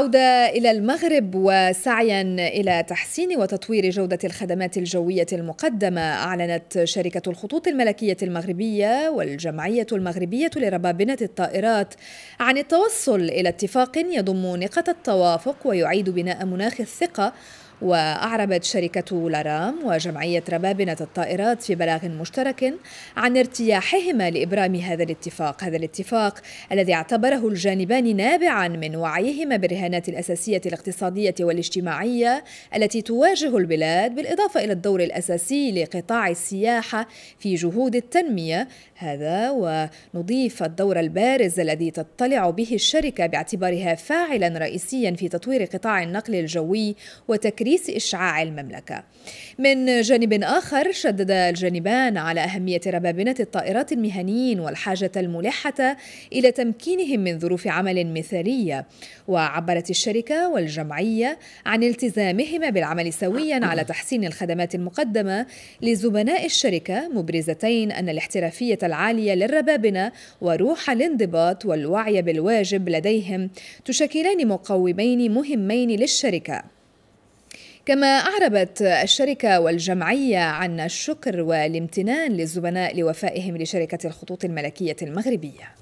العودة إلى المغرب وسعيا إلى تحسين وتطوير جودة الخدمات الجوية المقدمة أعلنت شركة الخطوط الملكية المغربية والجمعية المغربية لربابنة الطائرات عن التوصل إلى اتفاق يضم نقاط التوافق ويعيد بناء مناخ الثقة وأعربت شركة لارام وجمعية ربابنة الطائرات في بلاغ مشترك عن ارتياحهما لإبرام هذا الاتفاق هذا الاتفاق الذي اعتبره الجانبان نابعا من وعيهما بالرهانات الأساسية الاقتصادية والاجتماعية التي تواجه البلاد بالإضافة إلى الدور الأساسي لقطاع السياحة في جهود التنمية هذا ونضيف الدور البارز الذي تطلع به الشركة باعتبارها فاعلا رئيسيا في تطوير قطاع النقل الجوي وتكريم وتكريس إشعاع المملكة من جانب آخر شدد الجانبان على أهمية ربابنة الطائرات المهنيين والحاجة الملحة إلى تمكينهم من ظروف عمل مثالية وعبرت الشركة والجمعية عن التزامهما بالعمل سويا على تحسين الخدمات المقدمة لزبناء الشركة مبرزتين أن الاحترافية العالية للربابنة وروح الانضباط والوعي بالواجب لديهم تشكلان مقومين مهمين للشركة كما أعربت الشركة والجمعية عن الشكر والامتنان للزبناء لوفائهم لشركة الخطوط الملكية المغربية